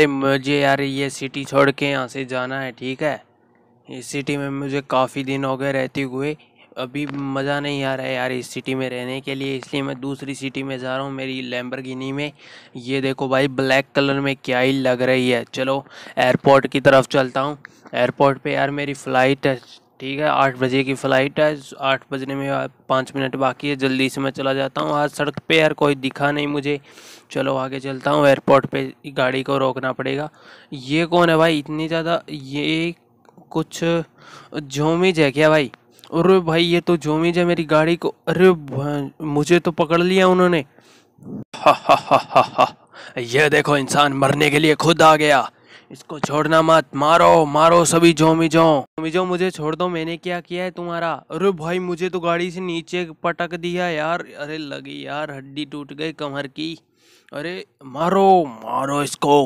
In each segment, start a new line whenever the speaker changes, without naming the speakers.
अरे मुझे यार ये सिटी छोड़ के यहाँ से जाना है ठीक है इस सिटी में मुझे काफ़ी दिन हो गए रहते हुए अभी मज़ा नहीं आ रहा है यार इस सिटी में रहने के लिए इसलिए मैं दूसरी सिटी में जा रहा हूँ मेरी लैम्बरगिनी में ये देखो भाई ब्लैक कलर में क्या ही लग रही है चलो एयरपोर्ट की तरफ चलता हूँ एयरपोर्ट पे यार मेरी फ़्लाइट ठीक है आठ बजे की फ़्लाइट है आठ बजने में पाँच मिनट बाकी है जल्दी से मैं चला जाता हूँ आज सड़क पे यार कोई दिखा नहीं मुझे चलो आगे चलता हूँ एयरपोर्ट पे गाड़ी को रोकना पड़ेगा ये कौन है भाई इतनी ज़्यादा ये कुछ जोमिज है क्या भाई अरे भाई ये तो जोमिज है मेरी गाड़ी को अरे मुझे तो पकड़ लिया उन्होंने हा हा हा हा हा ये देखो इंसान मरने के लिए खुद आ गया इसको छोड़ना मत मारो मारो सभी जो मिजो मिजो मुझे छोड़ दो मैंने क्या किया है तुम्हारा अरे भाई मुझे तो गाड़ी से नीचे पटक दिया यार अरे लगी यार हड्डी टूट गई कमर की अरे मारो मारो इसको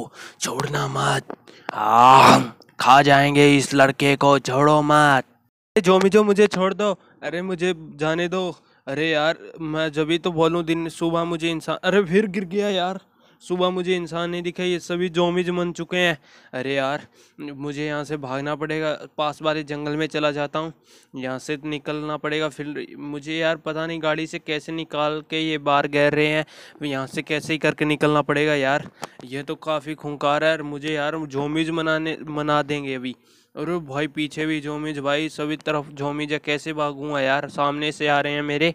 छोड़ना मत आ खा जाएंगे इस लड़के को छोड़ो मत जो जो मुझे छोड़ दो अरे मुझे जाने दो अरे यार मैं जब तो बोलूँ दिन सुबह मुझे इंसान अरे फिर गिर गया यार सुबह मुझे इंसान नहीं दिखा ये सभी जोमिज मन चुके हैं अरे यार मुझे यहाँ से भागना पड़ेगा पास वाले जंगल में चला जाता हूँ यहाँ से निकलना पड़ेगा फिर मुझे यार पता नहीं गाड़ी से कैसे निकाल के ये बाहर गहर रहे हैं यहाँ से कैसे ही करके निकलना पड़ेगा यार ये तो काफ़ी खूंखार है और मुझे यार जोमिज मनाने मना देंगे अभी अरे भाई पीछे भी झोमिज भाई सभी तरफ झोमिज है कैसे भागूंगा यार सामने से आ रहे हैं मेरे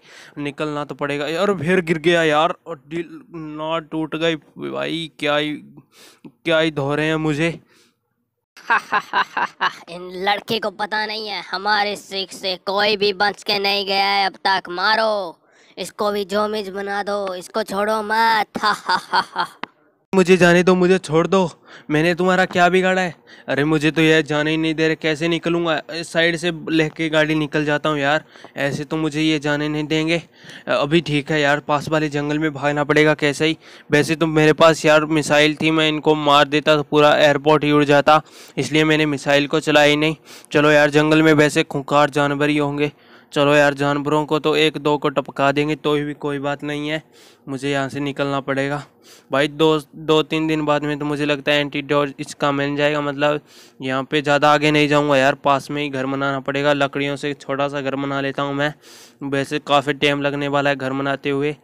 निकलना तो पड़ेगा यार फिर गिर गया यार और डील ना टूट गई भाई क्या ही क्या ही धो रहे हैं मुझे इन लड़के को पता नहीं है हमारे सिख से कोई भी बच के नहीं गया है अब तक मारो इसको भी जोमिज बना दो इसको छोड़ो मत हा हा हा मुझे जाने दो मुझे छोड़ दो मैंने तुम्हारा क्या बिगाड़ा है अरे मुझे तो यार जाने ही नहीं दे रहे कैसे निकलूँगा इस साइड से ले गाड़ी निकल जाता हूँ यार ऐसे तो मुझे ये जाने नहीं देंगे अभी ठीक है यार पास वाले जंगल में भागना पड़ेगा कैसे ही वैसे तो मेरे पास यार मिसाइल थी मैं इनको मार देता तो पूरा एयरपोर्ट ही उड़ जाता इसलिए मैंने मिसाइल को चलाया ही नहीं चलो यार जंगल में वैसे खूंखार जानवर ही होंगे चलो यार जानवरों को तो एक दो को टपका देंगे तो भी कोई बात नहीं है मुझे यहाँ से निकलना पड़ेगा भाई दो दो तीन दिन बाद में तो मुझे लगता है एंटीडोज इसका मिल जाएगा मतलब यहाँ पे ज़्यादा आगे नहीं जाऊँगा यार पास में ही घर बनाना पड़ेगा लकड़ियों से छोटा सा घर बना लेता हूँ मैं वैसे काफ़ी टाइम लगने वाला है घर बनाते हुए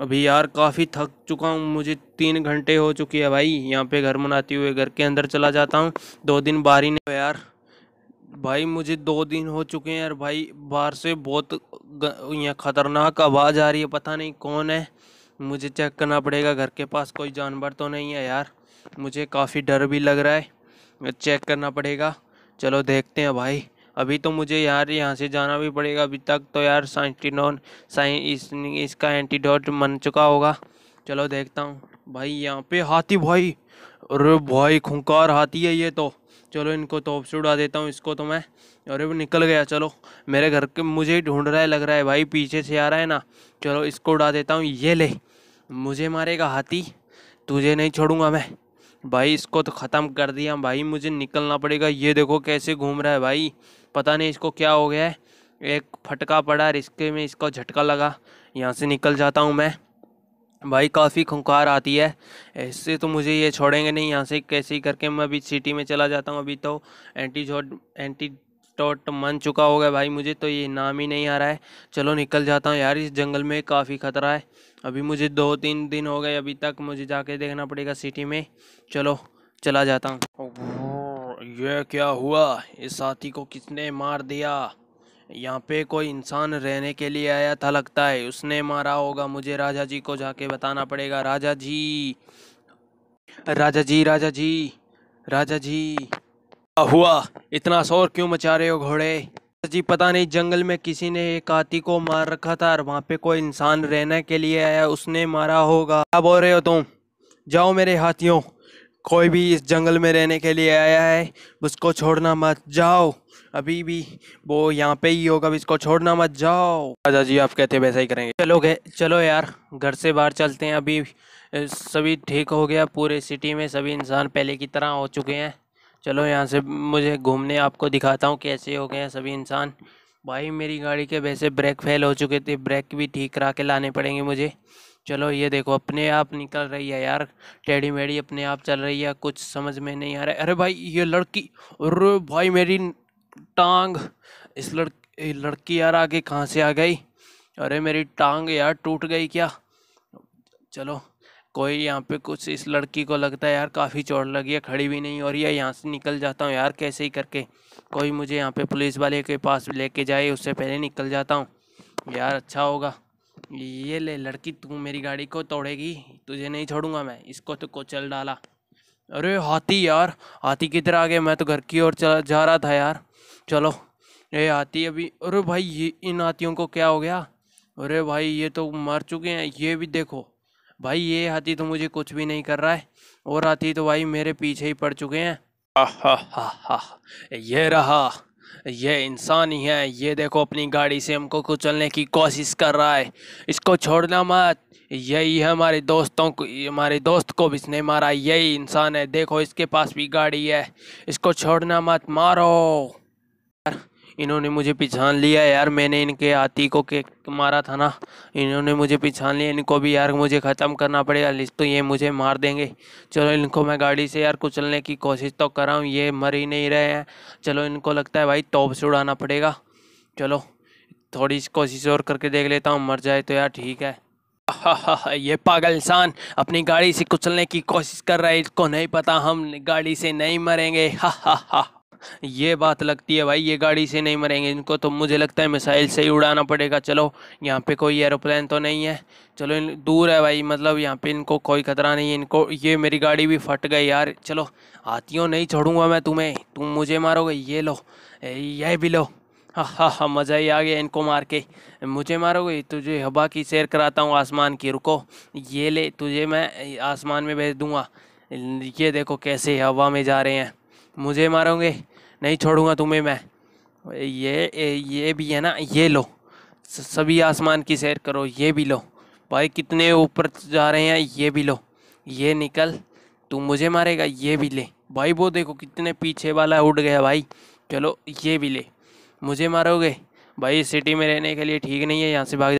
अभी यार काफ़ी थक चुका हूँ मुझे तीन घंटे हो चुकी है भाई यहाँ पे घर बनाते हुए घर के अंदर चला जाता हूँ दो दिन बारी नहीं यार भाई मुझे दो दिन हो चुके हैं यार भाई बाहर से बहुत यहाँ ख़तरनाक आवाज़ आ रही है पता नहीं कौन है मुझे चेक करना पड़ेगा घर के पास कोई जानवर तो नहीं है यार मुझे काफ़ी डर भी लग रहा है चेक करना पड़ेगा चलो देखते हैं भाई अभी तो मुझे यार यहाँ से जाना भी पड़ेगा अभी तक तो यार साइंटिनोन साइन इस, इसका एंटीडोट मन चुका होगा चलो देखता हूँ भाई यहाँ पे हाथी भाई अरे भाई खुंकार हाथी है ये तो चलो इनको तोप से उड़ा देता हूँ इसको तो मैं अरे वो निकल गया चलो मेरे घर के मुझे ही ढूंढ रहा है लग रहा है भाई पीछे से आ रहा है ना चलो इसको उड़ा देता हूँ ये ले मुझे मारेगा हाथी तुझे नहीं छोड़ूंगा मैं भाई इसको तो ख़त्म कर दिया भाई मुझे निकलना पड़ेगा ये देखो कैसे घूम रहा है भाई पता नहीं इसको क्या हो गया है एक फटका पड़ा रिश्ते में इसको झटका लगा यहाँ से निकल जाता हूँ मैं भाई काफ़ी खुंखार आती है इससे तो मुझे ये छोड़ेंगे नहीं यहाँ से कैसे ही करके मैं अभी सिटी में चला जाता हूँ अभी तो एंटी जो एंटी टॉट मन चुका होगा भाई मुझे तो ये नाम ही नहीं आ रहा है चलो निकल जाता हूँ यार इस जंगल में काफ़ी ख़तरा है अभी मुझे दो तीन दिन हो गए अभी तक मुझे जाके देखना पड़ेगा सिटी में चलो चला जाता हूँ ये क्या हुआ इस साथी को किसने मार दिया यहाँ पे कोई इंसान रहने के लिए आया था लगता है उसने मारा होगा मुझे राजा जी को जाके बताना पड़ेगा राजा जी राजा जी राजा जी राजा जी हुआ इतना शोर क्यों मचा रहे हो घोड़े जी पता नहीं जंगल में किसी ने एक हाथी को मार रखा था और वहाँ पे कोई इंसान रहने के लिए आया उसने मारा होगा क्या बोल रहे हो तुम जाओ मेरे हाथियों कोई भी इस जंगल में रहने के लिए आया है उसको छोड़ना मत जाओ अभी भी वो यहाँ पे ही होगा इसको छोड़ना मत जाओ राजा जी आप कहते वैसा ही करेंगे चलो गए चलो यार घर से बाहर चलते हैं अभी सभी ठीक हो गया पूरे सिटी में सभी इंसान पहले की तरह हो चुके हैं चलो यहाँ से मुझे घूमने आपको दिखाता हूँ कैसे हो गए हैं सभी इंसान भाई मेरी गाड़ी के वैसे ब्रेक फेल हो चुके थे ब्रेक भी ठीक करा के लाने पड़ेंगे मुझे चलो ये देखो अपने आप निकल रही है यार टेढ़ी मेढ़ी अपने आप चल रही है कुछ समझ में नहीं आ रहा है अरे भाई ये लड़की अरे भाई मेरी टांग इस लड़की लड़की यार आगे कहाँ से आ गई अरे मेरी टांग यार टूट गई क्या चलो कोई यहाँ पे कुछ इस लड़की को लगता है यार काफ़ी चोट लगी है खड़ी भी नहीं हो रही है यहाँ से निकल जाता हूँ यार कैसे ही करके कोई मुझे यहाँ पे पुलिस वाले के पास लेके जाए उससे पहले निकल जाता हूँ यार अच्छा होगा ये ले लड़की तू मेरी गाड़ी को तोड़ेगी तुझे नहीं छोड़ूंगा मैं इसको तो कोचल डाला अरे हाथी यार हाथी किधर आ गए मैं तो घर की ओर चला जा रहा था यार चलो ये आती अभी अरे भाई ये इन हाथियों को क्या हो गया अरे भाई ये तो मर चुके हैं ये भी देखो भाई ये हाथी तो मुझे कुछ भी नहीं कर रहा है और हाथी तो भाई मेरे पीछे ही पड़ चुके हैं हा हा हा ये रहा ये इंसान ही है ये देखो अपनी गाड़ी से हमको कुचलने की कोशिश कर रहा है इसको छोड़ना मत यही है हमारे दोस्तों को हमारे दोस्त को भी इसने मारा यही इंसान है देखो इसके पास भी गाड़ी है इसको छोड़ना मत मारो यार इन्होंने मुझे पहचान लिया यार मैंने इनके हाथी को के मारा था ना इन्होंने मुझे पहचान लिया इनको भी यार मुझे ख़त्म करना पड़ेगा लिस्ट तो ये मुझे मार देंगे चलो इनको मैं गाड़ी से यार कुचलने की कोशिश तो कर रहा हूँ ये मर ही नहीं रहे हैं चलो इनको लगता है भाई टॉप से उड़ाना पड़ेगा चलो थोड़ी कोशिश और करके देख लेता हूँ मर जाए तो यार ठीक है ये पागल इंसान अपनी गाड़ी से कुचलने की कोशिश कर रहा है इसको नहीं पता हम गाड़ी से नहीं मरेंगे हा हा हा ये बात लगती है भाई ये गाड़ी से नहीं मरेंगे इनको तो मुझे लगता है मिसाइल से ही उड़ाना पड़ेगा चलो यहाँ पे कोई एरोप्लेन तो नहीं है चलो इन दूर है भाई मतलब यहाँ पे इनको कोई खतरा नहीं है इनको ये मेरी गाड़ी भी फट गई यार चलो हाथियों नहीं छोड़ूंगा मैं तुम्हें तुम मुझे मारोगे ये लो ये भी लो हाँ हाँ हाँ मज़ा ही आ गया इनको मार के मुझे मारोगे तुझे हवा की सैर कराता हूँ आसमान की रुको ये ले तुझे मैं आसमान में भेज दूँगा ये देखो कैसे हवा में जा रहे हैं मुझे मारोगे नहीं छोड़ूंगा तुम्हें मैं ये ये भी है ना ये लो सभी आसमान की सैर करो ये भी लो भाई कितने ऊपर जा रहे हैं ये भी लो ये निकल तू मुझे मारेगा ये भी ले भाई वो देखो कितने पीछे वाला उड़ गया भाई चलो ये भी ले मुझे मारोगे भाई सिटी में रहने के लिए ठीक नहीं है यहाँ से भाग